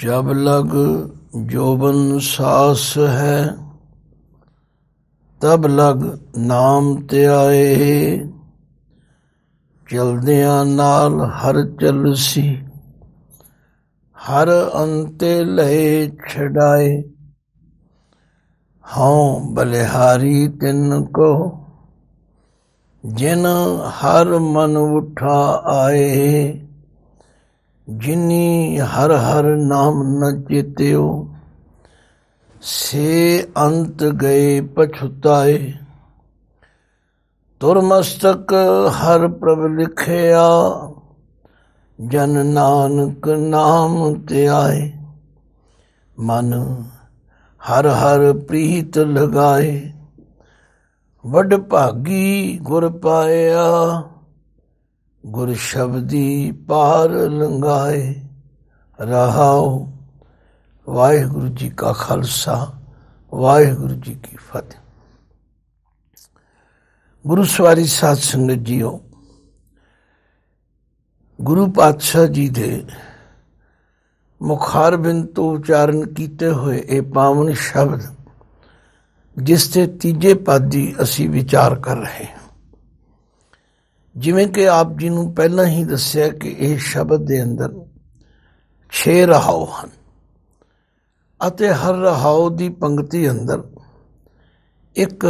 ਜਬ ਲਗ ਜੋਬਨ ਸਾਸ ਹੈ ਤਬ ਲਗ ਨਾਮ ਤੇ ਆਏ ਚਲਦਿਆਂ ਨਾਲ ਹਰ ਚਲਸੀ ਹਰ ਅੰਤੇ ਲਏ ਛਡਾਏ ਹਉ ਬਲਿਹਾਰੀ ਤਿੰਨ ਕੋ ਜਿਨ ਹਰ ਮਨ ਉਠਾ ਆਏ ਜਿਨੀ ਹਰ ਹਰ ਨਾਮ ਨ ਚੇਤਿਓ ਸੇ ਅੰਤ ਗਏ ਪਛੁਤਾਏ ਤੁਰਮਸਤਕ ਹਰ ਪ੍ਰਭ ਲਿਖਿਆ ਜਨ ਨਾਨਕ ਨਾਮ ਤੇ ਆਏ ਮਨ ਹਰ ਹਰ ਪ੍ਰੀਤ ਲਗਾਏ ਵੱਡ ਭਾਗੀ ਗੁਰ ਪਾਇਆ ਗੁਰ ਸ਼ਬਦੀ ਪਾਰ ਲੰਗਾਏ ਰਹਾਉ ਵਾਹਿਗੁਰੂ ਜੀ ਕਾ ਖਾਲਸਾ ਵਾਹਿਗੁਰੂ ਜੀ ਕੀ ਫਤਿਹ ਗੁਰੂ ਸਵਾਰੀ ਸਾਧ ਸੰਗਤ ਜੀਓ ਗੁਰੂ ਪਾਤਸ਼ਾਹ ਜੀ ਦੇ ਮੁਖਾਰ ਬਿਨ ਤੋਂ ਉਚਾਰਨ ਕੀਤੇ ਹੋਏ ਇਹ ਪਾਵਨ ਸ਼ਬਦ ਜਿਸ ਤੇ ਤੀਜੇ ਪਦ ਦੀ ਅਸੀਂ ਵਿਚਾਰ ਕਰ ਰਹੇ ਹਾਂ ਜਿਵੇਂ ਕਿ ਆਪ ਜੀ ਨੂੰ ਪਹਿਲਾਂ ਹੀ ਦੱਸਿਆ ਕਿ ਇਹ ਸ਼ਬਦ ਦੇ ਅੰਦਰ 6 ਰਹਾਉ ਹਨ ਅਤੇ ਹਰ ਰਹਾਉ ਦੀ ਪੰਕਤੀ ਅੰਦਰ ਇੱਕ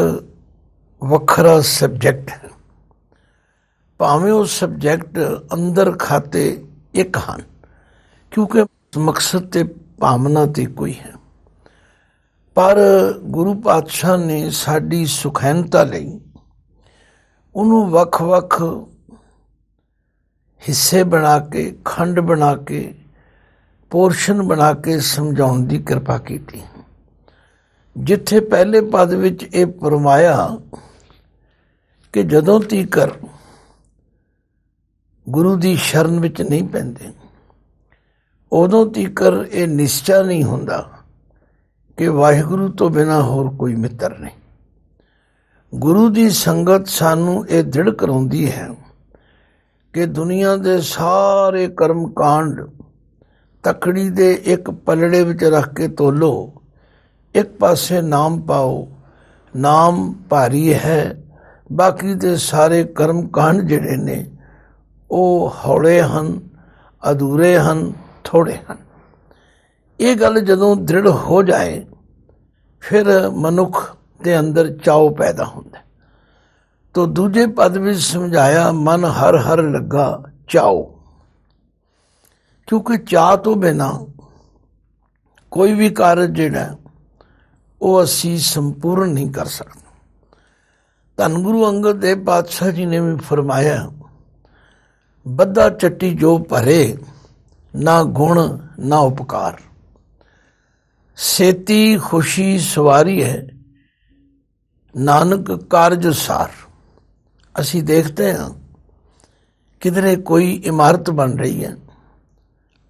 ਵੱਖਰਾ ਸਬਜੈਕਟ ਭਾਵੇਂ ਉਹ ਸਬਜੈਕਟ ਅੰਦਰ ਖਾਤੇ ਇੱਕ ਹਨ ਕਿਉਂਕਿ ਮਕਸਦ ਤੇ ਭਾਵਨਾ ਤੇ ਕੋਈ ਹੈ ਪਰ ਗੁਰੂ ਪਾਤਸ਼ਾਹ ਨੇ ਸਾਡੀ ਸੁਖੈਨਤਾ ਲਈ ਉਹਨੂੰ ਵੱਖ-ਵੱਖ ਹਿੱਸੇ ਬਣਾ ਕੇ ਖੰਡ ਬਣਾ ਕੇ ਪੋਰਸ਼ਨ ਬਣਾ ਕੇ ਸਮਝਾਉਣ ਦੀ ਕਿਰਪਾ ਕੀਤੀ ਜਿੱਥੇ ਪਹਿਲੇ ਪਦ ਵਿੱਚ ਇਹ ਪਰਮਾਇਆ ਕਿ ਜਦੋਂ ਤੀਕਰ ਗੁਰੂ ਦੀ ਸ਼ਰਨ ਵਿੱਚ ਨਹੀਂ ਪੈਂਦੇ ਉਦੋਂ ਤੀਕਰ ਇਹ ਨਿਸ਼ਚੈ ਨਹੀਂ ਹੁੰਦਾ ਕਿ ਵਾਹਿਗੁਰੂ ਤੋਂ ਬਿਨਾ ਹੋਰ ਕੋਈ ਮਿੱਤਰ ਨਹੀਂ ਗੁਰੂ ਦੀ ਸੰਗਤ ਸਾਨੂੰ ਇਹ ਦ੍ਰਿੜ ਕਰਾਉਂਦੀ ਹੈ ਕਿ ਦੁਨੀਆ ਦੇ ਸਾਰੇ ਕਰਮ ਕਾਂਡ ਤਕੜੀ ਦੇ ਇੱਕ ਪਲੜੇ ਵਿੱਚ ਰੱਖ ਕੇ ਤੋਲੋ ਇੱਕ ਪਾਸੇ ਨਾਮ ਪਾਓ ਨਾਮ ਭਾਰੀ ਹੈ ਬਾਕੀ ਦੇ ਸਾਰੇ ਕਰਮ ਕਾਂਡ ਜਿਹੜੇ ਨੇ ਉਹ ਹੌਲੇ ਹਨ ਅਧੂਰੇ ਹਨ ਥੋੜੇ ਹਨ ਇਹ ਗੱਲ ਜਦੋਂ ਦ੍ਰਿੜ ਹੋ ਜਾਏ ਫਿਰ ਮਨੁੱਖ ਦੇ ਅੰਦਰ ਚਾਉ ਪੈਦਾ ਹੁੰਦਾ ਤੋ ਦੂਜੇ ਪਦ ਵਿੱਚ ਸਮਝਾਇਆ ਮਨ ਹਰ ਹਰ ਲੱਗਾ ਚਾਉ ਕਿਉਂਕਿ ਚਾਹ ਤੋਂ ਬਿਨਾ ਕੋਈ ਵੀ ਕਾਰਜ ਜਿਹੜਾ ਉਹ ਅਸੀਂ ਸੰਪੂਰਨ ਨਹੀਂ ਕਰ ਸਕਦੇ ਧੰਨ ਗੁਰੂ ਅੰਗਦ ਦੇਵ ਪਾਤਸ਼ਾਹ ਜੀ ਨੇ ਵੀ ਫਰਮਾਇਆ ਬੱਦਾ ਚੱਟੀ ਜੋ ਭਰੇ ਨਾ ਗੁਣ ਨਾ ਉਪਕਾਰ ਸੇਤੀ ਖੁਸ਼ੀ ਸਵਾਰੀ ਹੈ ਨਾਨਕ ਕਾਰਜ ਸਾਰ ਅਸੀਂ ਦੇਖਦੇ ਹਾਂ ਕਿਧਰੇ ਕੋਈ ਇਮਾਰਤ ਬਣ ਰਹੀ ਹੈ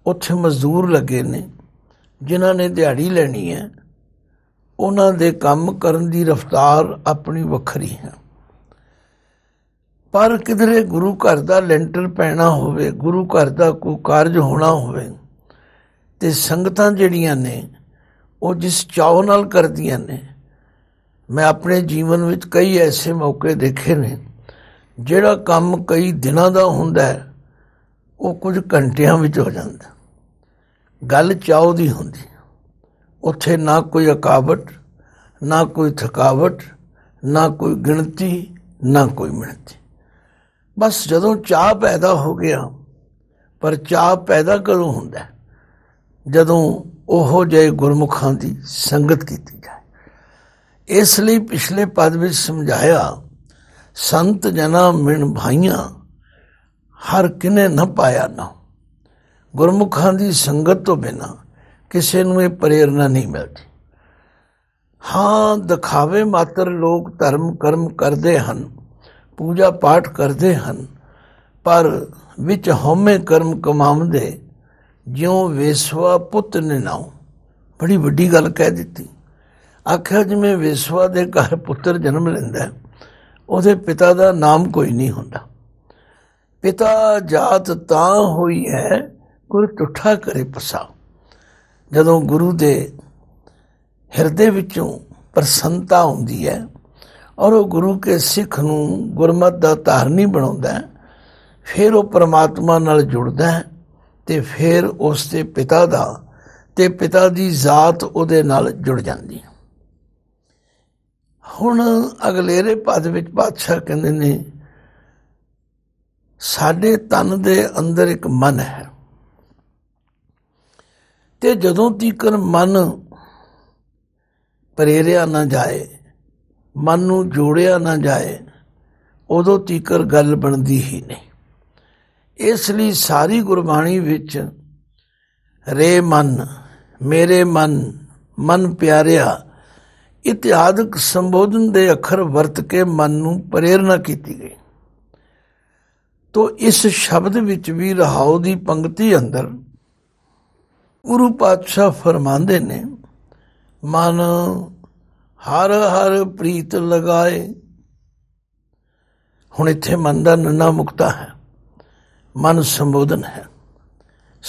ਉੱਥੇ ਮਜ਼ਦੂਰ ਲੱਗੇ ਨੇ ਜਿਨ੍ਹਾਂ ਨੇ ਦਿਹਾੜੀ ਲੈਣੀ ਹੈ ਉਹਨਾਂ ਦੇ ਕੰਮ ਕਰਨ ਦੀ ਰਫ਼ਤਾਰ ਆਪਣੀ ਵੱਖਰੀ ਹੈ ਪਰ ਕਿਧਰੇ ਗੁਰੂ ਘਰ ਦਾ ਲੈਂਟਰ ਪੈਣਾ ਹੋਵੇ ਗੁਰੂ ਘਰ ਦਾ ਕੋਈ ਕਾਰਜ ਹੋਣਾ ਹੋਵੇ ਤੇ ਸੰਗਤਾਂ ਜਿਹੜੀਆਂ ਨੇ ਉਹ ਜਿਸ ਚਾਹ ਨਾਲ ਕਰਦੀਆਂ ਨੇ ਮੈਂ ਆਪਣੇ ਜੀਵਨ ਵਿੱਚ ਕਈ ਐਸੇ ਮੌਕੇ ਦੇਖੇ ਨੇ ਜਿਹੜਾ ਕੰਮ ਕਈ ਦਿਨਾਂ ਦਾ ਹੁੰਦਾ ਹੈ ਉਹ ਕੁਝ ਘੰਟਿਆਂ ਵਿੱਚ ਹੋ ਜਾਂਦਾ ਗੱਲ ਚਾਹ ਦੀ ਹੁੰਦੀ ਉੱਥੇ ਨਾ ਕੋਈ ਅਕਾਵਟ ਨਾ ਕੋਈ ਥਕਾਵਟ ਨਾ ਕੋਈ ਗਿਣਤੀ ਨਾ ਕੋਈ ਮਿਣਤੀ ਬਸ ਜਦੋਂ ਚਾਹ ਪੈਦਾ ਹੋ ਗਿਆ ਪਰ ਚਾਹ ਪੈਦਾ ਕਦੋਂ ਹੁੰਦਾ ਜਦੋਂ ਉਹੋ ਜੇ ਗੁਰਮੁਖਾਂ ਦੀ ਸੰਗਤ ਕੀਤੀ ਜਾਏ ਇਸ ਲਈ ਪਿਛਲੇ ਪਦ ਵਿੱਚ ਸਮਝਾਇਆ ਸੰਤ ਜਨਾ ਮਿਣ ਭਾਈਆਂ ਹਰ ਕਿਨੇ ਨਾ ਪਾਇਆ ਨਾ ਗੁਰਮੁਖਾਂ ਦੀ ਸੰਗਤ ਤੋਂ ਬਿਨਾ ਕਿਸੇ ਨੂੰ ਇਹ ਪ੍ਰੇਰਣਾ ਨਹੀਂ ਮਿਲਦੀ ਹਾਂ ਦਿਖਾਵੇ ਮਾਤਰ ਲੋਕ ਧਰਮ ਕਰਮ ਕਰਦੇ ਹਨ ਪੂਜਾ ਪਾਠ ਕਰਦੇ ਹਨ ਪਰ ਵਿੱਚ ਹਉਮੈ ਕਰਮ ਕਮਾਉਂਦੇ ਜਿਉ ਵੇਸਵਾ ਪੁੱਤ ਨੇ ਨਾਉ ਬੜੀ ਵੱਡੀ ਗੱਲ ਕਹਿ ਦਿੱਤੀ ਆਖਿਆ ਜਿਵੇਂ ਵੇਸਵਾ ਦੇ ਘਰ ਪੁੱਤਰ ਜਨਮ ਲੈਂਦਾ ਉਹਦੇ ਪਿਤਾ ਦਾ ਨਾਮ ਕੋਈ ਨਹੀਂ ਹੁੰਦਾ ਪਿਤਾ ਜਾਤ ਤਾਂ ਹੋਈ ਹੈ ਗੁਰ ਟੁੱਠਾ ਕਰੇ ਪਸਾ ਜਦੋਂ ਗੁਰੂ ਦੇ ਹਿਰਦੇ ਵਿੱਚੋਂ ਪ੍ਰਸੰਤਾ ਹੁੰਦੀ ਹੈ ਔਰ ਉਹ ਗੁਰੂ ਕੇ ਸਿੱਖ ਨੂੰ ਗੁਰਮਤ ਦਾ ਧਾਰਨੀ ਬਣਾਉਂਦਾ ਹੈ ਫਿਰ ਉਹ ਪ੍ਰਮਾਤਮਾ ਨਾਲ ਜੁੜਦਾ ਹੈ ਤੇ ਫਿਰ ਉਸ ਦੇ ਪਿਤਾ ਦਾ ਤੇ ਪਿਤਾ ਦੀ ਜ਼ਾਤ ਉਹਦੇ ਨਾਲ ਜੁੜ ਜਾਂਦੀ ਹੈ ਹੁਣ ਅਗਲੇਰੇ ਪਦ ਵਿੱਚ ਬਾਦਸ਼ਾਹ ਕਹਿੰਦੇ ਨੇ ਸਾਡੇ ਤਨ ਦੇ ਅੰਦਰ ਇੱਕ ਮਨ ਹੈ ਤੇ ਜਦੋਂ ਤੀਕਰ ਮਨ ਪ੍ਰੇਰਿਆ ਨਾ ਜਾਏ ਮਨ ਨੂੰ ਜੋੜਿਆ ਨਾ ਜਾਏ ਉਦੋਂ ਤੀਕਰ ਗੱਲ ਬਣਦੀ ਹੀ ਨਹੀਂ ਇਸ ਲਈ ਸਾਰੀ ਗੁਰਬਾਣੀ ਵਿੱਚ ਰੇ ਮਨ ਮੇਰੇ ਮਨ ਮਨ ਪਿਆਰਿਆ ਇਤਿਹਾਦਕ ਸੰਬੋਧਨ ਦੇ ਅੱਖਰ ਵਰਤ ਕੇ ਮਨ ਨੂੰ ਪ੍ਰੇਰਣਾ ਕੀਤੀ ਗਈ ਤੋ ਇਸ ਸ਼ਬਦ ਵਿੱਚ ਵੀ ਰਹਾਉ ਦੀ ਪੰਕਤੀ ਅੰਦਰ ਗੁਰੂ ਪਾਤਸ਼ਾਹ ਫਰਮਾਉਂਦੇ ਨੇ ਮਨ ਹਰ ਹਰ ਪ੍ਰੀਤ ਲਗਾਏ ਹੁਣ ਇੱਥੇ ਮਨ ਦਾ ਨੰਨਾ ਮੁਕਤਾ ਹੈ ਮਨ ਸੰਬੋਧਨ ਹੈ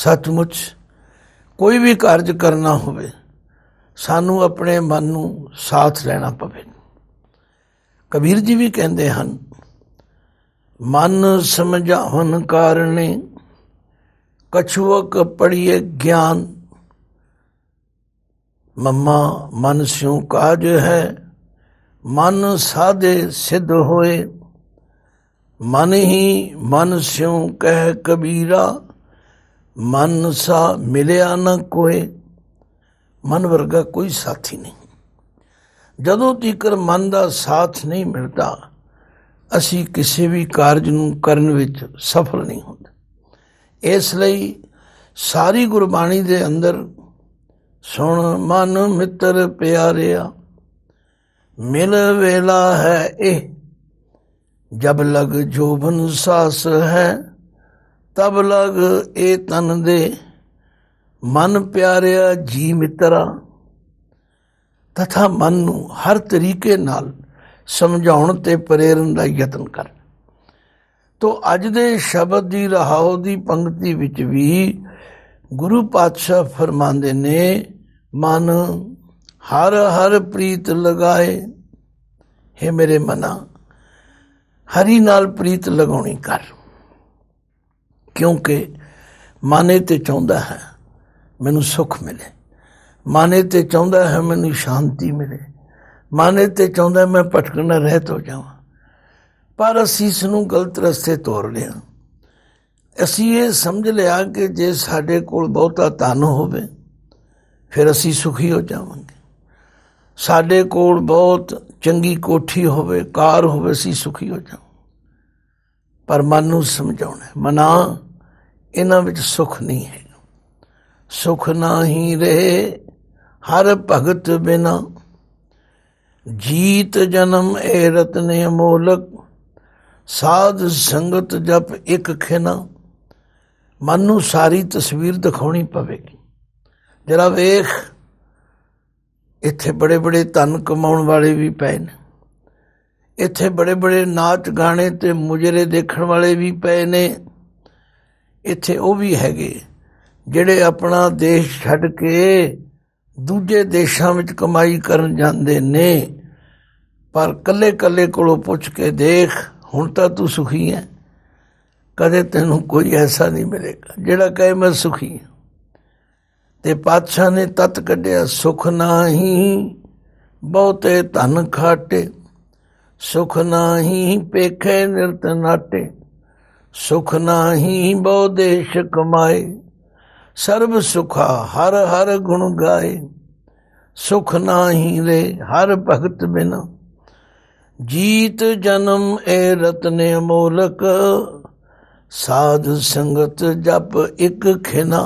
ਸਤਮੁਚ ਕੋਈ ਵੀ ਕਾਰਜ ਕਰਨਾ ਹੋਵੇ ਸਾਨੂੰ ਆਪਣੇ ਮਨ ਨੂੰ ਸਾਥ ਲੈਣਾ ਪਵੇ ਕਬੀਰ ਜੀ ਵੀ ਕਹਿੰਦੇ ਹਨ ਮਨ ਸਮਝਾਵਨ ਕਾਰਨੇ ਕਛੂਕ ਪੜੀਏ ਗਿਆਨ ਮੰਮਾ ਮਨ ਸਿਉ ਕਾਜ ਹੈ ਮਨ ਸਾਦੇ ਸਿੱਧ ਹੋਏ ਮਨ ਹੀ ਮਨ ਸਿਉ ਕਹਿ ਕਬੀਰਾ ਮਨ ਸਾ ਮਿਲਿਆ ਨ ਕੋਏ ਮਨ ਵਰਗਾ ਕੋਈ ਸਾਥੀ ਨਹੀਂ ਜਦੋਂ ਤੀਕਰ ਮਨ ਦਾ ਸਾਥ ਨਹੀਂ ਮਿਲਦਾ ਅਸੀਂ ਕਿਸੇ ਵੀ ਕਾਰਜ ਨੂੰ ਕਰਨ ਵਿੱਚ ਸਫਲ ਨਹੀਂ ਹੁੰਦੇ ਇਸ ਲਈ ਸਾਰੀ ਗੁਰਬਾਣੀ ਦੇ ਅੰਦਰ ਸੁਣ ਮਨ ਮਿੱਤਰ ਪਿਆਰਿਆ ਮਿਲ ਵੇਲਾ ਹੈ ਇਹ ਜਬ ਲਗ ਜੋਬਨ ਸਾਸ ਹੈ ਤਬ ਲਗ ਇਹ ਤਨ ਦੇ ਮਨ ਪਿਆਰਿਆ ਜੀ ਮਿੱਤਰਾ ਤਥਾ ਮਨ ਨੂੰ ਹਰ ਤਰੀਕੇ ਨਾਲ ਸਮਝਾਉਣ ਤੇ ਪ੍ਰੇਰਨ ਦਾ ਯਤਨ ਕਰ ਤੋ ਅੱਜ ਦੇ ਸ਼ਬਦ ਦੀ ਰਹਾਉ ਦੀ ਪੰਕਤੀ ਵਿੱਚ ਵੀ ਗੁਰੂ ਪਾਤਸ਼ਾਹ ਫਰਮਾਉਂਦੇ ਨੇ ਮਨ ਹਰ ਹਰ ਪ੍ਰੀਤ ਲਗਾਏ ਹੈ ਮੇਰੇ ਮਨਾ ਹਰੀ ਨਾਲ ਪ੍ਰੀਤ ਲਗਾਉਣੀ ਕਰ ਕਿਉਂਕਿ ਮਾਨੇ ਤੇ ਚਾਹੁੰਦਾ ਹੈ ਮੈਨੂੰ ਸੁਖ ਮਿਲੇ ਮਾਨੇ ਤੇ ਚਾਹੁੰਦਾ ਹੈ ਮੈਨੂੰ ਸ਼ਾਂਤੀ ਮਿਲੇ ਮਾਨੇ ਤੇ ਚਾਹੁੰਦਾ ਮੈਂ ਭਟਕਣਾ ਰਹਿਤ ਹੋ ਜਾਵਾਂ ਪਰ ਅਸੀਂ ਇਸ ਨੂੰ ਗਲਤ ਰਸਤੇ ਤੋਰ ਲਿਆ ਅਸੀਂ ਇਹ ਸਮਝ ਲਿਆ ਕਿ ਜੇ ਸਾਡੇ ਕੋਲ ਬਹੁਤਾ ਧਨ ਹੋਵੇ ਫਿਰ ਅਸੀਂ ਸੁਖੀ ਹੋ ਜਾਵਾਂਗੇ ਸਾਡੇ ਕੋਲ ਬਹੁਤ ਚੰਗੀ ਕੋਠੀ ਹੋਵੇ ਕਾਰ ਹੋਵੇ ਅਸੀਂ ਸੁਖੀ ਹੋ ਜਾਵਾਂ ਪਰ ਮਨ ਨੂੰ ਸਮਝਾਉਣਾ ਮਨਾ ਇਹਨਾਂ ਵਿੱਚ ਸੁਖ ਨਹੀਂ ਹੈ ਸੁਖ ਨਹੀਂ ਰਹੇ ਹਰ ਭਗਤ ਬਿਨਾ ਜੀਤ ਜਨਮ ਇਹ ਰਤਨੇ ਅਮੋਲਕ ਸਾਧ ਸੰਗਤ ਜਪ ਇੱਕ ਖਿਨਾ ਮਨ ਨੂੰ ਸਾਰੀ ਤਸਵੀਰ ਦਿਖਾਉਣੀ ਪਵੇਗੀ ਜਰਾ ਵੇਖ ਇੱਥੇ ਬੜੇ ਬੜੇ ਧਨ ਕਮਾਉਣ ਵਾਲੇ ਵੀ ਪਏ ਨੇ ਇੱਥੇ ਬੜੇ ਬੜੇ ਨਾਚ ਗਾਣੇ ਤੇ ਮੁਜਰੇ ਦੇਖਣ ਵਾਲੇ ਵੀ ਪਏ ਨੇ ਇੱਥੇ ਉਹ ਵੀ ਹੈਗੇ ਜਿਹੜੇ ਆਪਣਾ ਦੇਸ਼ ਛੱਡ ਕੇ ਦੂਜੇ ਦੇਸ਼ਾਂ ਵਿੱਚ ਕਮਾਈ ਕਰਨ ਜਾਂਦੇ ਨੇ ਪਰ ਕੱਲੇ ਕੱਲੇ ਕੋਲੋਂ ਪੁੱਛ ਕੇ ਦੇਖ ਹੁਣ ਤਾਂ ਤੂੰ ਸੁਖੀ ਹੈ ਕਦੇ ਤੈਨੂੰ ਕੋਈ ਐਸਾ ਨਹੀਂ ਮਿਲੇਗਾ ਜਿਹੜਾ ਕਹੇ ਮੈਂ ਸੁਖੀ ਹਾਂ ਤੇ ਪਾਤਸ਼ਾਹ ਨੇ ਤਤ ਕੱਢਿਆ ਸੁਖ ਨਾਹੀ ਬਹੁਤੇ ਧਨ ਖਾਟੇ ਸੁਖ ਨਾਹੀ ਪੇਖੇ ਨਿਰਤ ਨਾਟੇ ਸੁਖ ਨਾਹੀ ਬਹੁ ਦੇਸ਼ ਕਮਾਏ ਸਰਬ ਸੁਖਾ ਹਰ ਹਰ ਗੁਣ ਗਾਏ ਸੁਖ ਨਾਹੀ ਰੇ ਹਰ ਭਗਤ ਬਿਨ ਜੀਤ ਜਨਮ ਇਹ ਰਤਨੇ ਅਮੋਲਕ ਸਾਧ ਸੰਗਤ ਜਪ ਇੱਕ ਖਿਨਾ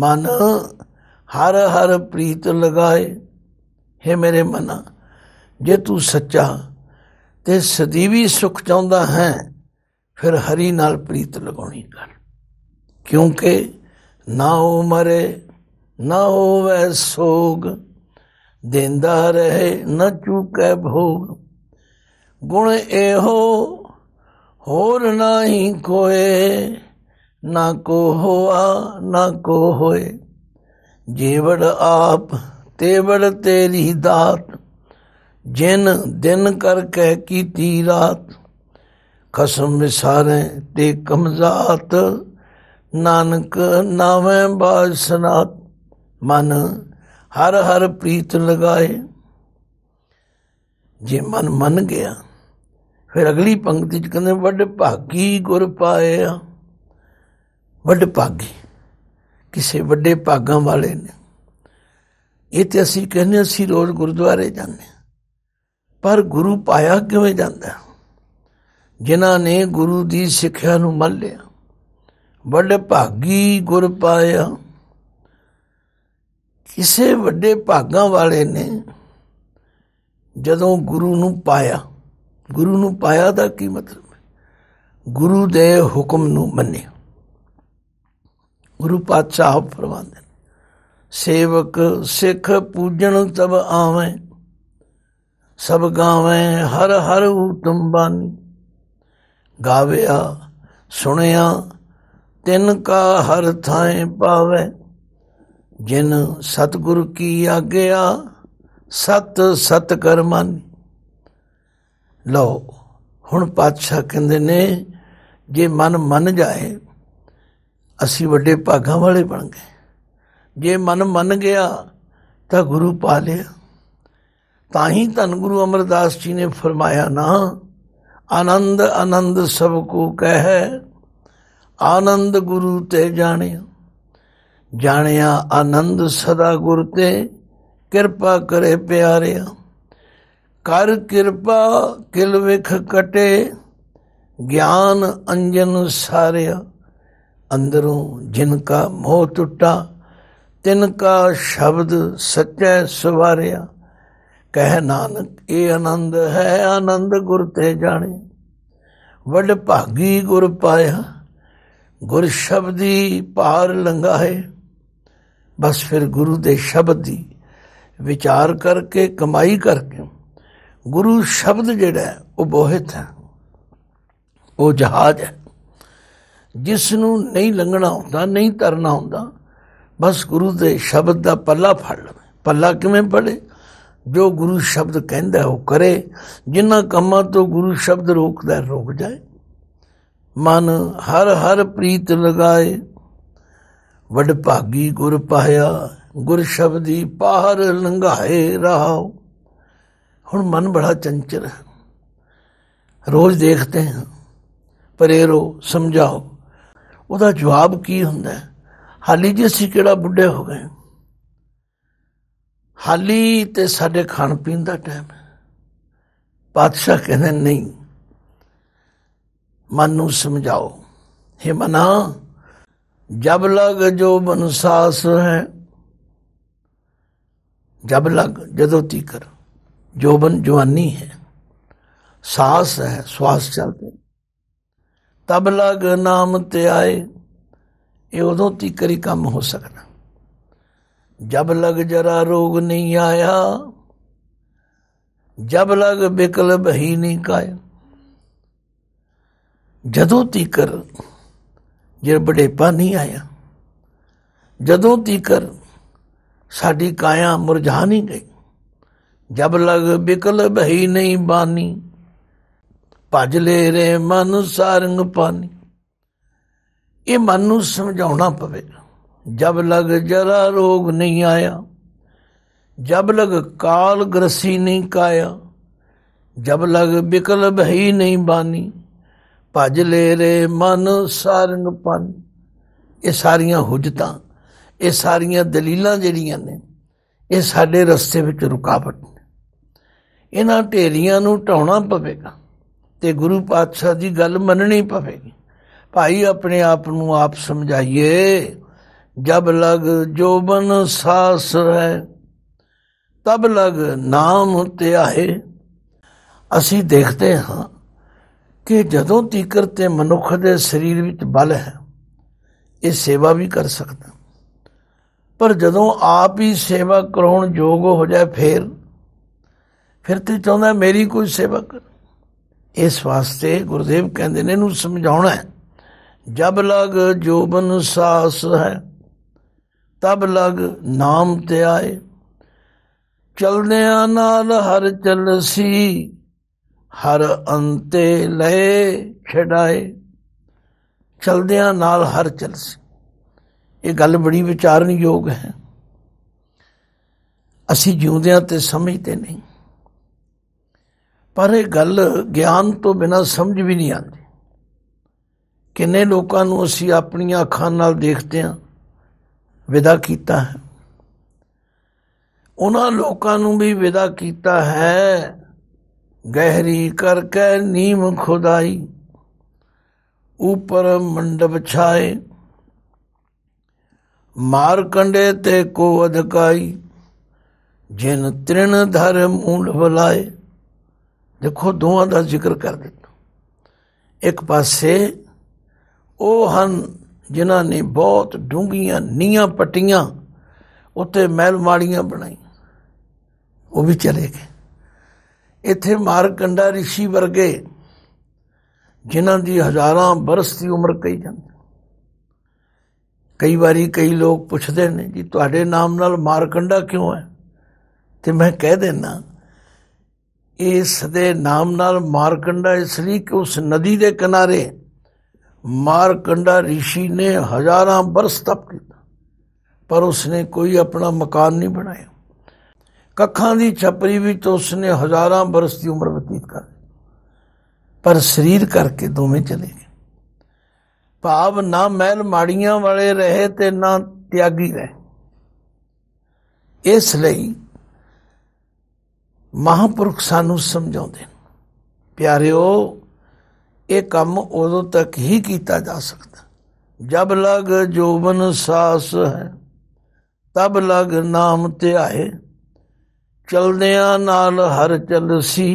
ਮਨ ਹਰ ਹਰ ਪ੍ਰੀਤ ਲਗਾਏ ਹੈ ਮੇਰੇ ਮਨਾ ਜੇ ਤੂੰ ਸੱਚਾ ਤੇ ਸਦੀਵੀ ਸੁਖ ਚਾਹੁੰਦਾ ਹੈ ਫਿਰ ਹਰੀ ਨਾਲ ਪ੍ਰੀਤ ਲਗਾਉਣੀ ਕਰ ਕਿਉਂਕਿ ਨਾ ਉਹ ਮਰੇ ਨਾ ਹੋਵੇ ਸੋਗ ਦਿੰਦਾ ਰਹੇ ਨਾ ਚੁਕੇ ਭੋਗ ਗੁਣ ਇਹੋ ਹੋਰ ਨਹੀਂ ਕੋਏ ਨਾ ਕੋ ਹੋਆ ਨਾ ਕੋ ਹੋਏ ਜੇਵੜ ਆਪ ਤੇਵੜ ਤੇਰੀ ਦਾਤ ਜਿਨ ਦਿਨ ਕਰ ਕਹਿ ਕੀਤੀ ਰਾਤ ਕਸਮ ਵਿਸਾਰੇ ਤੇ ਕਮਜ਼ਾਤ ਨਾਨਕ ਨਾਵੇਂ ਸਨਾਤ ਮਨ ਹਰ ਹਰ ਪ੍ਰੀਤ ਲਗਾਏ ਜੇ ਮਨ ਮੰਨ ਗਿਆ ਫਿਰ ਅਗਲੀ ਪੰਕਤੀ ਚ ਕਹਿੰਦੇ ਵੱਡ ਭਾਗੀ ਗੁਰ ਪਾਇਆ ਵੱਡ ਭਾਗੀ ਕਿਸੇ ਵੱਡੇ ਭਾਗਾਂ ਵਾਲੇ ਨੇ ਇਹ ਤੇ ਅਸੀਂ ਕਹਿੰਦੇ ਅਸੀਂ ਰੋਜ਼ ਗੁਰਦੁਆਰੇ ਜਾਂਦੇ ਪਰ ਗੁਰੂ ਪਾਇਆ ਕਿਵੇਂ ਜਾਂਦਾ ਜਿਨ੍ਹਾਂ ਨੇ ਗੁਰੂ ਦੀ ਸਿੱਖਿਆ ਨੂੰ ਮੰਨ ਲਿਆ ਵੱਡੇ ਭਾਗੀ ਗੁਰ ਪਾਇਆ ਕਿਸੇ ਵੱਡੇ ਭਾਗਾਂ ਵਾਲੇ ਨੇ ਜਦੋਂ ਗੁਰੂ ਨੂੰ ਪਾਇਆ ਗੁਰੂ ਨੂੰ ਪਾਇਆ ਦਾ ਕੀ ਮਤਲਬ ਗੁਰੂ ਦੇ ਹੁਕਮ ਨੂੰ ਮੰਨਿਆ ਗੁਰੂ ਪਾਤਸ਼ਾਹ ਫਰਮਾਉਂਦੇ ਸੇਵਕ ਸਿੱਖ ਪੂਜਣ ਤਬ ਆਵੇਂ ਸਭ ਗਾਵੇਂ ਹਰ ਹਰ ਹੁਕਮ ਬਾਣੀ ਗਾਵਿਆ ਸੁਣਿਆ ਤਿੰਨ ਕਾ ਹਰ ਥਾਂ ਪਾਵੇ ਜਿਨ ਸਤਗੁਰ ਕੀ ਆਗਿਆ ਸਤ ਸਤ ਕਰਮਨ ਲਓ ਹੁਣ ਪਾਤਸ਼ਾਹ ਕਹਿੰਦੇ ਨੇ ਜੇ ਮਨ ਮੰਨ ਜਾਏ ਅਸੀਂ ਵੱਡੇ ਭਾਗਾਂ ਵਾਲੇ ਬਣ ਗਏ ਜੇ ਮਨ ਮੰਨ ਗਿਆ ਤਾਂ ਗੁਰੂ ਪਾ ਲਿਆ ਤਾਂ ਹੀ ਧੰਨ ਗੁਰੂ ਅਮਰਦਾਸ ਜੀ ਨੇ ਫਰਮਾਇਆ ਨਾ ਆਨੰਦ ਆਨੰਦ ਸਭ ਕੋ ਕਹੈ ਆਨੰਦ ਗੁਰੂ ਤੇ ਜਾਣਿਆ ਜਾਣਿਆ ਆਨੰਦ ਸਦਾ ਗੁਰ ਤੇ ਕਿਰਪਾ ਕਰੇ ਪਿਆਰਿਆ ਕਰ ਕਿਰਪਾ ਕਿਲ ਵਿਖ ਕਟੇ ਗਿਆਨ ਅੰਜਨ ਸਾਰਿਆ ਅੰਦਰੋਂ ਜਿਨ ਕਾ ਮੋਹ ਟੁੱਟਾ ਤਿਨ ਕਾ ਸ਼ਬਦ ਸੱਚੈ ਸਵਾਰਿਆ ਕਹਿ ਨਾਨਕ ਇਹ ਆਨੰਦ ਹੈ ਆਨੰਦ ਗੁਰ ਤੇ ਜਾਣੇ ਵੱਡ ਭਾਗੀ ਗੁਰ ਪਾਇਆ ਗੁਰ ਸ਼ਬਦੀ ਪਾਰ ਲੰਘਾਏ ਬਸ ਫਿਰ ਗੁਰੂ ਦੇ ਸ਼ਬਦ ਦੀ ਵਿਚਾਰ ਕਰਕੇ ਕਮਾਈ ਕਰਕੇ ਗੁਰੂ ਸ਼ਬਦ ਜਿਹੜਾ ਉਹ ਬੋਹਿਤ ਹੈ ਉਹ ਜਹਾਜ਼ ਹੈ ਜਿਸ ਨੂੰ ਨਹੀਂ ਲੰਘਣਾ ਹੁੰਦਾ ਨਹੀਂ ਤਰਨਾ ਹੁੰਦਾ ਬਸ ਗੁਰੂ ਦੇ ਸ਼ਬਦ ਦਾ ਪੱਲਾ ਫੜ ਲਵੇ ਪੱਲਾ ਕਿਵੇਂ ਫੜੇ ਜੋ ਗੁਰੂ ਸ਼ਬਦ ਕਹਿੰਦਾ ਉਹ ਕਰੇ ਜਿੰਨਾ ਕੰਮਾਂ ਤੋਂ ਗੁਰੂ ਸ਼ਬਦ ਰੋਕਦਾ ਰੁਕ ਜਾਏ ਮਨ ਹਰ ਹਰ ਪ੍ਰੀਤ ਲਗਾਏ ਵੱਡ ਭਾਗੀ ਗੁਰ ਪਾਇਆ ਗੁਰ ਸ਼ਬਦੀ ਪਾਰ ਲੰਘਾਏ ਰਹਾਉ ਹੁਣ ਮਨ ਬੜਾ ਚੰਚਲ ਹੈ ਰੋਜ਼ ਦੇਖਦੇ ਹਾਂ ਪਰੇਰੋ ਸਮਝਾਓ ਉਹਦਾ ਜਵਾਬ ਕੀ ਹੁੰਦਾ ਹੈ ਹਾਲੀ ਜੀ ਅਸੀਂ ਕਿਹੜਾ ਬੁੱਢੇ ਹੋ ਗਏ ਹਾਲੀ ਤੇ ਸਾਡੇ ਖਾਣ ਪੀਣ ਦਾ ਟਾਈਮ ਹੈ ਪਾਤਸ਼ਾਹ ਕਹਿੰਦੇ ਨਹੀਂ ਮਨ ਨੂੰ ਸਮਝਾਓ ਹੇ ਮਨਾ ਜਬ ਲਗ ਜੋ ਬਨਸਾਸ ਹੈ ਜਬ ਲਗ ਜਦੋਂ ਤੀਕਰ ਜੋਬਨ ਜਵਾਨੀ ਹੈ ਸਾਸ ਹੈ ਸਵਾਸ ਚਲਦੇ ਤਬ ਲਗ ਨਾਮ ਤੇ ਆਏ ਇਹ ਉਦੋਂ ਤੀਕਰ ਹੀ ਕੰਮ ਹੋ ਸਕਦਾ ਜਬ ਲਗ ਜਰਾ ਰੋਗ ਨਹੀਂ ਆਇਆ ਜਬ ਲਗ ਬਿਕਲ ਬਹੀ ਨਹੀਂ ਕਾਇ ਜਦੋਂ ਤੀਕਰ ਜੇ ਬੜੇਪਾ ਨਹੀਂ ਆਇਆ ਜਦੋਂ ਤੀਕਰ ਸਾਡੀ ਕਾਇਆ ਮੁਰਝਾ ਨਹੀਂ ਗਈ ਜਬ ਲਗ ਬਿਕਲ ਬਹੀ ਨਹੀਂ ਬਾਨੀ ਭਜ ਲੈ ਰੇ ਮਨ ਸਾਰੰਗ ਪਾਣੀ ਇਹ ਮਨ ਨੂੰ ਸਮਝਾਉਣਾ ਪਵੇ ਜਬ ਲਗ ਜਰਾ ਰੋਗ ਨਹੀਂ ਆਇਆ ਜਬ ਲਗ ਕਾਲ ਗ੍ਰਸੀ ਨਹੀਂ ਕਾਇਆ ਜਬ ਲਗ ਬਿਕਲ ਭਈ ਨਹੀਂ ਬਾਨੀ ਭਜ ਲੈ ਰੇ ਮਨ ਸਾਰੰਗ ਪਾਣੀ ਇਹ ਸਾਰੀਆਂ ਹੁਜਤਾਂ ਇਹ ਸਾਰੀਆਂ ਦਲੀਲਾਂ ਜਿਹੜੀਆਂ ਨੇ ਇਹ ਸਾਡੇ ਰਸਤੇ ਵਿੱਚ ਰੁਕਾਵਟ ਨੇ ਇਹਨਾਂ ਢੇਰੀਆਂ ਨੂੰ ਢਾਉਣਾ ਪਵੇਗਾ ਤੇ ਗੁਰੂ ਪਾਤਸ਼ਾਹ ਦੀ ਗੱਲ ਮੰਨਣੀ ਪਵੇਗੀ ਭਾਈ ਆਪਣੇ ਆਪ ਨੂੰ ਆਪ ਸਮਝਾਈਏ ਜਬ ਲਗ ਜੋਬਨ ਸਾਸ ਹੈ ਤਬ ਲਗ ਨਾਮ ਤੇ ਆਏ ਅਸੀਂ ਦੇਖਦੇ ਹਾਂ ਕਿ ਜਦੋਂ ਤੀਕਰ ਤੇ ਮਨੁੱਖ ਦੇ ਸਰੀਰ ਵਿੱਚ ਬਲ ਹੈ ਇਹ ਸੇਵਾ ਵੀ ਕਰ ਸਕਦਾ ਪਰ ਜਦੋਂ ਆਪ ਹੀ ਸੇਵਾ ਕਰਾਉਣ ਯੋਗ ਹੋ ਜਾਏ ਫਿਰ ਫਿਰ ਤੇ ਚਾਹੁੰਦਾ ਮੇਰੀ ਕੋਈ ਸੇਵਾ ਕਰ ਇਸ ਵਾਸਤੇ ਗੁਰਦੇਵ ਕਹਿੰਦੇ ਨੇ ਇਹਨੂੰ ਸਮਝਾਉਣਾ ਹੈ ਜਬ ਲਗ ਜੋਬਨ ਸਾਸ ਹੈ ਤਬ ਲਗ ਨਾਮ ਤੇ ਆਏ ਆ ਨਾਲ ਹਰ ਚਲਸੀ ਹਰ ਅੰਤੇ ਲੈ ਛਡਾਏ ਚਲਦਿਆਂ ਨਾਲ ਹਰ ਚਲਸੀ ਇਹ ਗੱਲ ਬੜੀ ਵਿਚਾਰਨਯੋਗ ਹੈ ਅਸੀਂ ਜਿਉਂਦਿਆਂ ਤੇ ਸਮਝਦੇ ਨਹੀਂ ਪਰ ਇਹ ਗੱਲ ਗਿਆਨ ਤੋਂ ਬਿਨਾ ਸਮਝ ਵੀ ਨਹੀਂ ਆਉਂਦੀ ਕਿੰਨੇ ਲੋਕਾਂ ਨੂੰ ਅਸੀਂ ਆਪਣੀਆਂ ਅੱਖਾਂ ਨਾਲ ਦੇਖਦੇ ਹਾਂ ਵਿਦਾ ਕੀਤਾ ਹੈ ਉਹਨਾਂ ਲੋਕਾਂ ਨੂੰ ਵੀ ਵਿਦਾ ਕੀਤਾ ਹੈ ਗਹਿਰੀ ਕਰਕੇ ਨੀਮ ਖੁਦਾਈ ਉਪਰ ਮੰਡਪ ਛਾਏ ਮਾਰਕੰਡੇ ਤੇ ਕੋ ਅਧਕਾਈ ਜਿਨ ਤ੍ਰਿਣ ਧਰ ਮੂਲ ਬੁਲਾਏ ਦੇਖੋ ਦੋਹਾਂ ਦਾ ਜ਼ਿਕਰ ਕਰ ਦਿੱਤਾ ਇੱਕ ਪਾਸੇ ਉਹ ਹਨ ਜਿਨ੍ਹਾਂ ਨੇ ਬਹੁਤ ਡੂੰਗੀਆਂ ਨੀਆਂ ਪਟੀਆਂ ਉੱਤੇ ਮਹਿਲ ਮਾੜੀਆਂ ਬਣਾਈ ਉਹ ਵੀ ਚਲੇ ਗਏ ਇੱਥੇ ਮਾਰਕੰਡਾ ઋષਿ ਵਰਗੇ ਜਿਨ੍ਹਾਂ ਦੀ ਹਜ਼ਾਰਾਂ ਬਰਸ ਦੀ ਉਮਰ ਕਹੀ ਜਾਂਦੀ ਕਈ ਵਾਰੀ ਕਈ ਲੋਕ ਪੁੱਛਦੇ ਨੇ ਜੀ ਤੁਹਾਡੇ ਨਾਮ ਨਾਲ ਮਾਰਕੰਡਾ ਕਿਉਂ ਹੈ ਤੇ ਮੈਂ ਕਹਿ ਦੇਣਾ ਇਸ ਦੇ ਨਾਮ ਨਾਲ ਮਾਰਕੰਡਾ ਇਸ ਲਈ ਕਿ ਉਸ ਨਦੀ ਦੇ ਕਿਨਾਰੇ ਮਾਰਕੰਡਾ ઋષਿ ਨੇ ਹਜ਼ਾਰਾਂ ਬਰਸ ਤਪ ਕੀਤਾ ਪਰ ਉਸਨੇ ਕੋਈ ਆਪਣਾ ਮਕਾਨ ਨਹੀਂ ਬਣਾਇਆ ਕੱਖਾਂ ਦੀ ਛਪਰੀ ਵਿੱਚ ਉਸਨੇ ਹਜ਼ਾਰਾਂ ਬਰਸ ਦੀ ਉਮਰ ਬਤੀਤ ਕਰ ਪਰ ਸਰੀਰ ਕਰਕੇ ਦੋਵੇਂ ਚਲੇ ਗਏ ਭਾਵ ਨਾ ਮਹਿਲ ਮਾੜੀਆਂ ਵਾਲੇ ਰਹੇ ਤੇ ਨਾ ਤਿਆਗੀ ਰਹੇ ਇਸ ਲਈ ਮਹਾਪੁਰਖ ਸਾਨੂੰ ਸਮਝਾਉਂਦੇ ਨੇ ਪਿਆਰਿਓ ਇਹ ਕੰਮ ਉਦੋਂ ਤੱਕ ਹੀ ਕੀਤਾ ਜਾ ਸਕਦਾ ਜਬ ਲਗ ਜੋਵਨ ਸਾਸ ਹੈ ਤਬ ਲਗ ਨਾਮ ਧਿਆਏ ਚਲਦਿਆਂ ਨਾਲ ਹਰ ਚਲਸੀ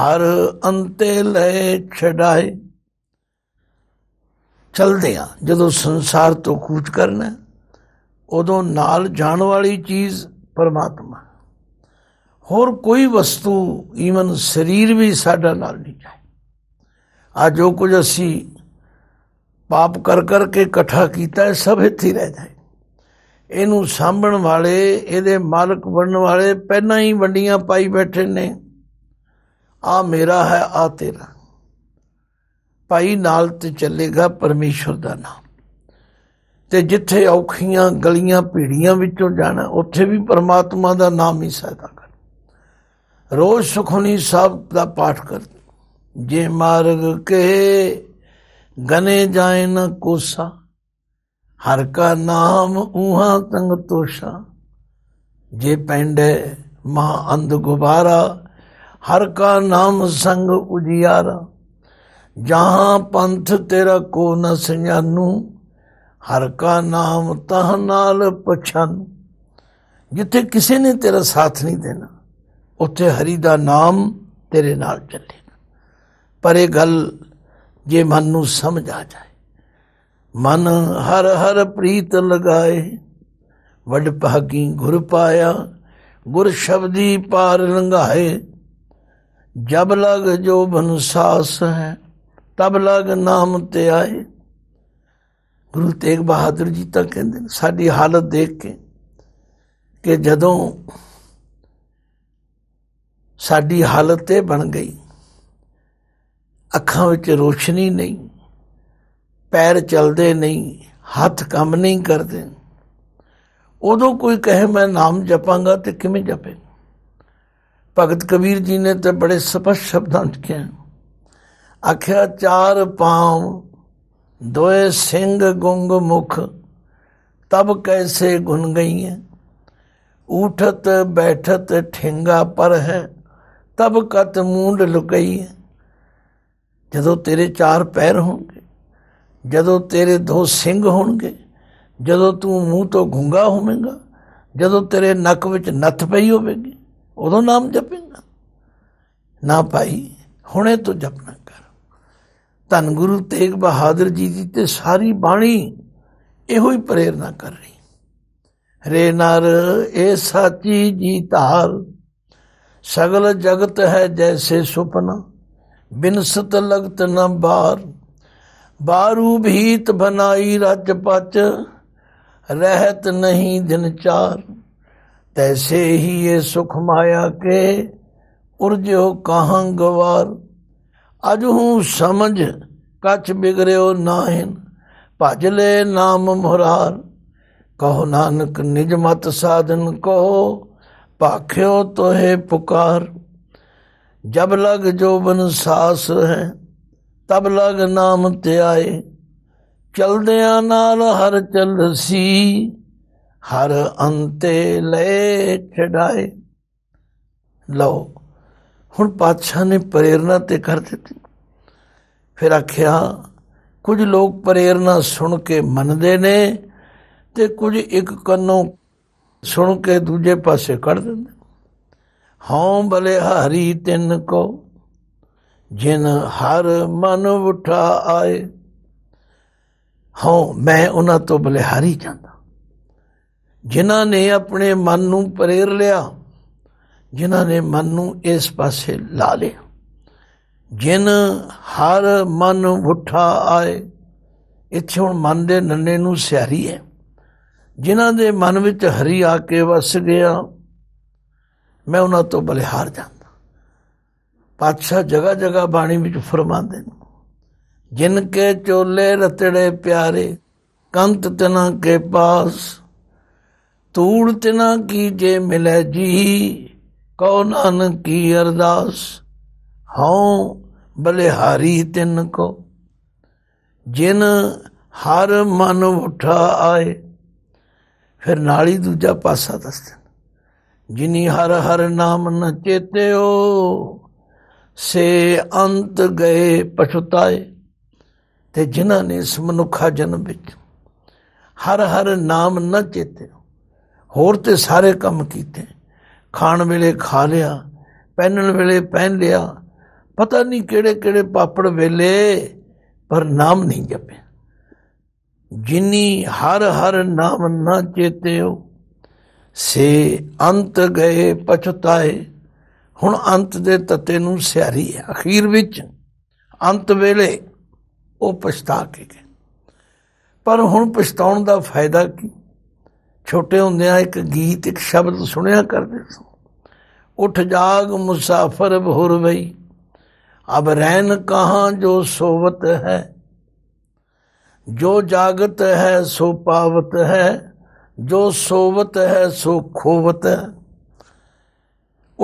ਹਰ ਅੰਤੇ ਲੈ ਛਡਾਏ ਚਲਦਿਆਂ ਜਦੋਂ ਸੰਸਾਰ ਤੋਂ ਕੂਚ ਕਰਨਾ ਉਦੋਂ ਨਾਲ ਜਾਣ ਵਾਲੀ ਚੀਜ਼ ਪਰਮਾਤਮਾ ਹੋਰ ਕੋਈ ਵਸਤੂ ਈਵਨ ਸਰੀਰ ਵੀ ਸਾਡਾ ਨਾਲ ਨਹੀਂ ਜਾਏ ਆ ਜੋ ਕੁਝ ਅਸੀਂ ਪਾਪ ਕਰ ਕਰਕੇ ਇਕੱਠਾ ਕੀਤਾ ਹੈ ਸਭ ਇੱਥੇ ਰਹਿ ਜਾਏ ਇਹਨੂੰ ਸਾਂਭਣ ਵਾਲੇ ਇਹਦੇ ਮਾਲਕ ਬਣਨ ਵਾਲੇ ਪਹਿਲਾਂ ਹੀ ਵੰਡੀਆਂ ਪਾਈ ਬੈਠੇ ਨੇ ਆ ਮੇਰਾ ਹੈ ਆ ਤੇਰਾ ਭਾਈ ਨਾਲ ਤੇ ਚੱਲੇਗਾ ਪਰਮੇਸ਼ਰ ਦਾ ਨਾਮ ਤੇ ਜਿੱਥੇ ਔਖੀਆਂ ਗਲੀਆਂ ਭੀੜੀਆਂ ਵਿੱਚੋਂ ਜਾਣਾ ਉੱਥੇ ਵੀ ਪਰਮਾਤਮਾ ਦਾ ਨਾਮ ਹੀ ਸਹਾਇਤਾ ਰੋਜ਼ ਸੁਖੁਨੀ ਸਾਹਿਬ ਦਾ ਪਾਠ ਕਰ ਜੇ ਮਾਰਗ ਕੇ ਗਨੇ ਜਾਏ ਨ ਕੋਸਾ ਹਰ ਕਾ ਨਾਮ ਉਹਾ ਤੰਗ ਤੋਸ਼ਾ ਜੇ ਪੈਂਡੇ ਮਾ ਅੰਧ ਗੁਬਾਰਾ ਹਰ ਕਾ ਨਾਮ ਸੰਗ ਉਜਿਆਰਾ ਜਹਾਂ ਪੰਥ ਤੇਰਾ ਕੋ ਨ ਸਿਆਨੂ ਹਰ ਕਾ ਨਾਮ ਤਹ ਨਾਲ ਪਛਾਨੂ ਜਿੱਥੇ ਕਿਸੇ ਨੇ ਤੇਰਾ ਸਾਥ ਨਹੀਂ ਦੇਣਾ ਉੱਥੇ ਹਰੀ ਦਾ ਨਾਮ ਤੇਰੇ ਨਾਲ ਚੱਲੇਗਾ ਪਰ ਇਹ ਗੱਲ ਜੇ ਮਨ ਨੂੰ ਸਮਝ ਆ ਜਾਏ ਮਨ ਹਰ ਹਰ ਪ੍ਰੀਤ ਲਗਾਏ ਵੱਡ ਭਾਗੀ ਗੁਰ ਪਾਇਆ ਗੁਰ ਸ਼ਬਦੀ ਪਾਰ ਲੰਘਾਏ ਜਬ ਲਗ ਜੋ ਬਨ ਸਾਸ ਹੈ ਤਬ ਲਗ ਨਾਮ ਤੇ ਆਏ ਗੁਰੂ ਤੇਗ ਬਹਾਦਰ ਜੀ ਤਾਂ ਕਹਿੰਦੇ ਸਾਡੀ ਹਾਲਤ ਦੇਖ ਕੇ ਕਿ ਜਦੋਂ ਸਾਡੀ ਹਾਲਤ ਤੇ ਬਣ ਗਈ ਅੱਖਾਂ ਵਿੱਚ ਰੋਸ਼ਨੀ ਨਹੀਂ ਪੈਰ ਚੱਲਦੇ ਨਹੀਂ ਹੱਥ ਕੰਮ ਨਹੀਂ ਕਰਦੇ ਉਦੋਂ ਕੋਈ ਕਹੇ ਮੈਂ ਨਾਮ ਜਪਾਂਗਾ ਤੇ ਕਿਵੇਂ ਜਪੇ ਭਗਤ ਕਬੀਰ ਜੀ ਨੇ ਤੇ ਬੜੇ ਸਪਸ਼ਟ ਸ਼ਬਦਾਂ ਚ ਕਿਹਾ ਆਖਿਆ ਚਾਰ ਪਾਉ ਦੋਏ ਸਿੰਘ ਗੁੰਗ ਮੁਖ ਤਬ ਕੈਸੇ ਗੁਣ ਗਈਆਂ ਉਠਤ ਬੈਠਤ ਠਿੰਗਾ ਪਰ ਹੈ ਤਬ ਕਤ ਮੂੰਡ ਲੁਕਈ ਜਦੋਂ ਤੇਰੇ ਚਾਰ ਪੈਰ ਹੋਣਗੇ ਜਦੋਂ ਤੇਰੇ ਦੋ ਸਿੰਘ ਹੋਣਗੇ ਜਦੋਂ ਤੂੰ ਮੂੰਹ ਤੋਂ ਘੁੰਗਾ ਹੋਵੇਂਗਾ ਜਦੋਂ ਤੇਰੇ ਨੱਕ ਵਿੱਚ ਨੱਥ ਪਈ ਹੋਵੇਗੀ ਉਦੋਂ ਨਾਮ ਜਪੇਂਗਾ ਨਾ ਭਾਈ ਹੁਣੇ ਤੋਂ ਜਪਣਾ ਕਰ ਧੰਨ ਗੁਰੂ ਤੇਗ ਬਹਾਦਰ ਜੀ ਦੀ ਤੇ ਸਾਰੀ ਬਾਣੀ ਇਹੋ ਹੀ ਪ੍ਰੇਰਣਾ ਕਰ ਰਹੀ ਰੇ ਨਰ ਇਹ ਸਾਚੀ ਜੀ ਧਾਰ ਸਗਲ ਜਗਤ ਹੈ ਜੈਸੇ ਸੁਪਨਾ ਬਿਨਸਤ ਲਗਤ ਨਾ ਬਾਰ ਬਾਰੂ ਭੀਤ ਬਨਾਈ ਰਜ ਪਚ ਰਹਿਤ ਨਹੀਂ ਦਿਨ ਚਾਰ ਤੈਸੇ ਹੀ ਇਹ ਸੁਖ ਮਾਇਆ ਕੇ ਉਰਜੋ ਕਹਾਂ ਗਵਾਰ ਅਜ ਹੂੰ ਸਮਝ ਕਛ ਬਿਗਰਿਓ ਨਾਹਿਨ ਭਜ ਲੈ ਨਾਮ ਮੁਹਰਾਰ ਕਹੋ ਨਾਨਕ ਨਿਜ ਮਤ ਸਾਧਨ ਕੋ ਭਾਖਿਓ ਤੋਹੇ ਪੁਕਾਰ ਜਬ ਲਗ ਜੋਬਨ ਸਾਸ ਹੈ ਤਬ ਲਗ ਨਾਮ ਤੇ ਆਏ ਚਲਦਿਆਂ ਨਾਲ ਹਰ ਚਲਸੀ ਹਰ ਅੰਤੇ ਲੈ ਛਡਾਏ ਲਓ ਹੁਣ ਪਾਤਸ਼ਾਹ ਨੇ ਪ੍ਰੇਰਣਾ ਤੇ ਕਰ ਦਿੱਤੀ ਫਿਰ ਆਖਿਆ ਕੁਝ ਲੋਕ ਪ੍ਰੇਰਣਾ ਸੁਣ ਕੇ ਮੰਨਦੇ ਨੇ ਤੇ ਕੁਝ ਇੱਕ ਕੰਨੋਂ ਸੁਣ ਕੇ ਦੂਜੇ ਪਾਸੇ ਕੱਢ ਦਿੰਦੇ ਹਉ ਬਲੇ ਹਰੀ ਤਿੰਨ ਕੋ ਜਿਨ ਹਰ ਮਨ ਉਠਾ ਆਏ ਹਉ ਮੈਂ ਉਹਨਾਂ ਤੋਂ ਬਲੇ ਹਰੀ ਜਾਂਦਾ ਜਿਨ੍ਹਾਂ ਨੇ ਆਪਣੇ ਮਨ ਨੂੰ ਪ੍ਰੇਰ ਲਿਆ ਜਿਨ੍ਹਾਂ ਨੇ ਮਨ ਨੂੰ ਇਸ ਪਾਸੇ ਲਾ ਲਿਆ ਜਿਨ ਹਰ ਮਨ ਉਠਾ ਆਏ ਇੱਥੇ ਹੁਣ ਮਨ ਦੇ ਨੰਨੇ ਨੂੰ ਸਿਆਰੀ ਹੈ ਜਿਨ੍ਹਾਂ ਦੇ ਮਨ ਵਿੱਚ ਹਰੀ ਆ ਕੇ ਵਸ ਗਿਆ ਮੈਂ ਉਹਨਾਂ ਤੋਂ ਬਲਿਹਾਰ ਜਾਂਦਾ ਪਾਤਸ਼ਾਹ ਜਗਾ ਜਗਾ ਬਾਣੀ ਵਿੱਚ ਫਰਮਾਉਂਦੇ ਨੇ ਜਿਨ ਕੇ ਚੋਲੇ ਰਤੜੇ ਪਿਆਰੇ ਕੰਤ ਤਨਾ ਕੇ ਪਾਸ ਤੂੜ ਤਨਾ ਕੀ ਜੇ ਮਿਲੇ ਜੀ ਕੋ ਨਾਨਕ ਕੀ ਅਰਦਾਸ ਹਉ ਬਲਿਹਾਰੀ ਤਿੰਨ ਕੋ ਜਿਨ ਹਰ ਮਨ ਉਠਾ ਆਏ ਫਿਰ ਨਾਲ ਹੀ ਦੂਜਾ ਪਾਸਾ ਦੱਸਦੇ ਜਿਨੀ ਹਰ ਹਰ ਨਾਮ ਨ ਚੇਤਿਓ ਸੇ ਅੰਤ ਗਏ ਪਛਤਾਏ ਤੇ ਜਿਨ੍ਹਾਂ ਨੇ ਇਸ ਮਨੁੱਖਾ ਜਨਮ ਵਿੱਚ ਹਰ ਹਰ ਨਾਮ ਨ ਚੇਤਿਓ ਹੋਰ ਤੇ ਸਾਰੇ ਕੰਮ ਕੀਤੇ ਖਾਣ ਵੇਲੇ ਖਾ ਲਿਆ ਪਹਿਨਣ ਵੇਲੇ ਪਹਿਨ ਲਿਆ ਪਤਾ ਨਹੀਂ ਕਿਹੜੇ ਕਿਹੜੇ ਪਾਪੜ ਵੇਲੇ ਪਰ ਨਾਮ ਨਹੀਂ ਜਪਿਆ ਜਿਨੀ ਹਰ ਹਰ ਨਾਮ ਨਾ ਚੇਤੇਉ ਸੇ ਅੰਤ ਗਏ ਪਛਤਾਏ ਹੁਣ ਅੰਤ ਦੇ ਤਤੇ ਨੂੰ ਸਿਆਰੀ ਹੈ ਅਖੀਰ ਵਿੱਚ ਅੰਤ ਵੇਲੇ ਉਹ ਪਛਤਾ ਕੇ ਗਏ ਪਰ ਹੁਣ ਪਛਤਾਉਣ ਦਾ ਫਾਇਦਾ ਕੀ ਛੋਟੇ ਹੁੰਦਿਆਂ ਇੱਕ ਗੀਤ ਇੱਕ ਸ਼ਬਦ ਸੁਣਿਆ ਕਰਦੇ ਸੀ ਉਠ ਜਾਗ ਮੁਸਾਫਰ ਭੁਰ ਬਈ ਅਬ ਰਹਿਨ ਕਹਾਂ ਜੋ ਸੋਵਤ ਹੈ ਜੋ ਜਾਗਤ ਹੈ ਸੋ ਪਾਵਤ ਹੈ ਜੋ ਸੋਵਤ ਹੈ ਸੋ ਖੋਵਤ ਹੈ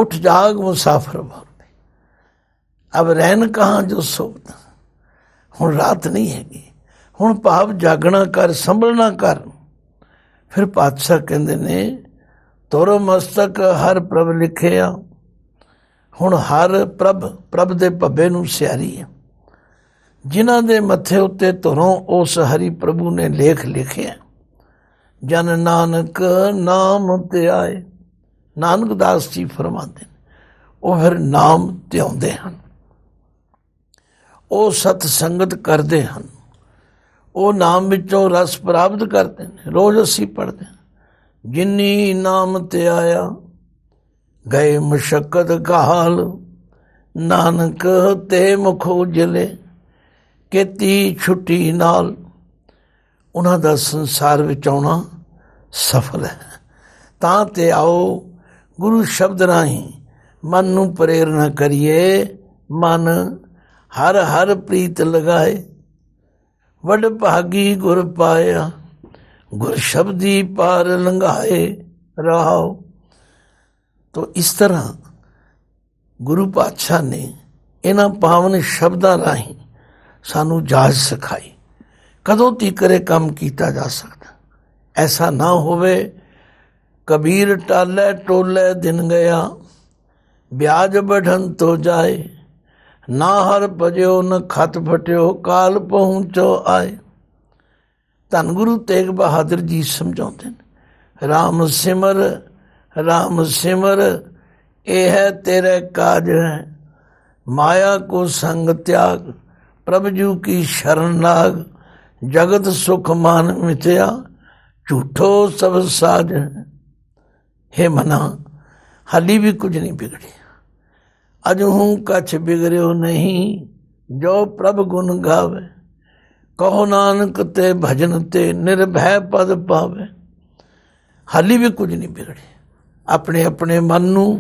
ਉਠ ਜਾਗ ਮੁਸਾਫਰ बोलते ਅਬ ਰਹਿਣ ਕਹਾਂ ਜੋ ਸੋਵਤ ਹੁਣ ਰਾਤ ਨਹੀਂ ਹੈਗੀ ਹੁਣ ਭਾਵ ਜਾਗਣਾ ਕਰ ਸੰਭਲਣਾ ਕਰ ਫਿਰ ਪਾਤਸ਼ਾਹ ਕਹਿੰਦੇ ਨੇ ਤੋਰ ਮਸਤਕ ਹਰ ਪ੍ਰਭ ਲਿਖਿਆ ਹੁਣ ਹਰ ਪ੍ਰਭ ਪ੍ਰਭ ਦੇ ਭੱਬੇ ਨੂੰ ਸਿਆਰੀ ਹੈ ਜਿਨ੍ਹਾਂ ਦੇ ਮੱਥੇ ਉੱਤੇ ਧਰੋਂ ਉਸ ਹਰੀ ਪ੍ਰਭੂ ਨੇ ਲੇਖ ਲਿਖਿਆ ਜਨ ਨਾਨਕ ਨਾਮ ਤੇ ਆਏ ਨਾਨਕ ਦਾਸ ਜੀ ਫਰਮਾਉਂਦੇ ਨੇ ਉਹ ਫਿਰ ਨਾਮ ਧਿਆਉਂਦੇ ਹਨ ਉਹ ਸਤ ਸੰਗਤ ਕਰਦੇ ਹਨ ਉਹ ਨਾਮ ਵਿੱਚੋਂ ਰਸ ਪ੍ਰਾਪਤ ਕਰਦੇ ਨੇ ਰੋਜ਼ ਅਸੀਂ ਪੜ੍ਹਦੇ ਜਿਨੀ ਨਾਮ ਤੇ ਆਇਆ ਗਏ ਮੁਸ਼ਕਤ ਘਾਲ ਨਾਨਕ ਤੇ ਮੁਖੋ ਜਲੇ ਕਿਤੀ ਛੁੱਟੀ ਨਾਲ ਉਹਨਾਂ ਦਾ ਸੰਸਾਰ ਵਿੱਚ ਆਉਣਾ ਸਫਲ ਹੈ ਤਾਂ ਤੇ ਆਓ ਗੁਰੂ ਸ਼ਬਦ ਰਾਹੀਂ ਮਨ ਨੂੰ ਪ੍ਰੇਰਣਾ ਕਰੀਏ ਮਨ ਹਰ ਹਰ ਪ੍ਰੀਤ ਲਗਾਏ ਵੱਡ ਭਾਗੀ ਗੁਰ ਪਾਇਆ ਗੁਰ ਸ਼ਬਦੀ ਪਾਰ ਲੰਘਾਏ ਰਹਾਓ ਤੋ ਇਸ ਤਰ੍ਹਾਂ ਗੁਰੂ ਪਾਤਸ਼ਾਹ ਨੇ ਇਹਨਾਂ ਪਾਵਨ ਸ਼ਬਦਾਂ ਰਾਹੀਂ ਸਾਨੂੰ ਜਾਜ ਸਿਖਾਈ ਕਦੋਂ ਤੀਕਰ ਇਹ ਕੰਮ ਕੀਤਾ ਜਾ ਸਕਦਾ ਐਸਾ ਨਾ ਹੋਵੇ ਕਬੀਰ ਟਾਲੇ ਟੋਲੇ ਦਿਨ ਗਿਆ ਵਿਆਜ ਬਢਨ ਤੋ ਜਾਏ ਨਾ ਹਰ ਭਜਿਓ ਨ ਖਤ ਫਟਿਓ ਕਾਲ ਪਹੁੰਚੋ ਆਏ ਧੰਨ ਗੁਰੂ ਤੇਗ ਬਹਾਦਰ ਜੀ ਸਮਝਾਉਂਦੇ ਨੇ RAM ਸਿਮਰ RAM ਸਿਮਰ ਇਹ ਹੈ ਤੇਰੇ ਕਾਜ ਹੈ ਮਾਇਆ ਕੋ ਸੰਗ ਤਿਆਗ ਪ੍ਰਭ ਜੂ ਕੀ ਸ਼ਰਨ ਲਾਗ ਜਗਤ ਸੁਖ ਮਾਨ ਮਿਥਿਆ ਝੂਠੋ ਸਭ ਸਾਜ ਹੈ ਮਨਾ ਹਲੀ ਵੀ ਕੁਝ ਨਹੀਂ ਬਿਗੜਿਆ ਅਜ ਹੂੰ ਕਛ ਬਿਗੜਿਓ ਨਹੀਂ ਜੋ ਪ੍ਰਭ ਗੁਣ ਗਾਵੇ ਕਹੋ ਨਾਨਕ ਤੇ ਭਜਨ ਤੇ ਨਿਰਭੈ ਪਦ ਪਾਵੇ ਹਲੀ ਵੀ ਕੁਝ ਨਹੀਂ ਵਿਗੜੀ ਆਪਣੇ ਆਪਣੇ ਮਨ ਨੂੰ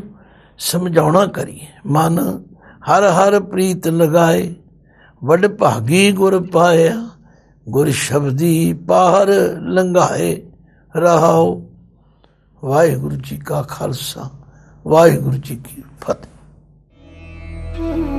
ਸਮਝਾਉਣਾ ਕਰੀਏ ਮਨ ਹਰ ਹਰ ਪ੍ਰੀਤ ਲਗਾਏ ਵਡ ਭਾਗੀ ਗੁਰ ਪਾਇਆ ਗੁਰ ਸ਼ਬਦੀ ਪਾਰ ਲੰਘਾਏ ਰਹਾਓ ਵਾਹਿਗੁਰੂ ਜੀ ਕਾ ਖਾਲਸਾ ਵਾਹਿਗੁਰੂ ਜੀ ਕੀ ਫਤਿਹ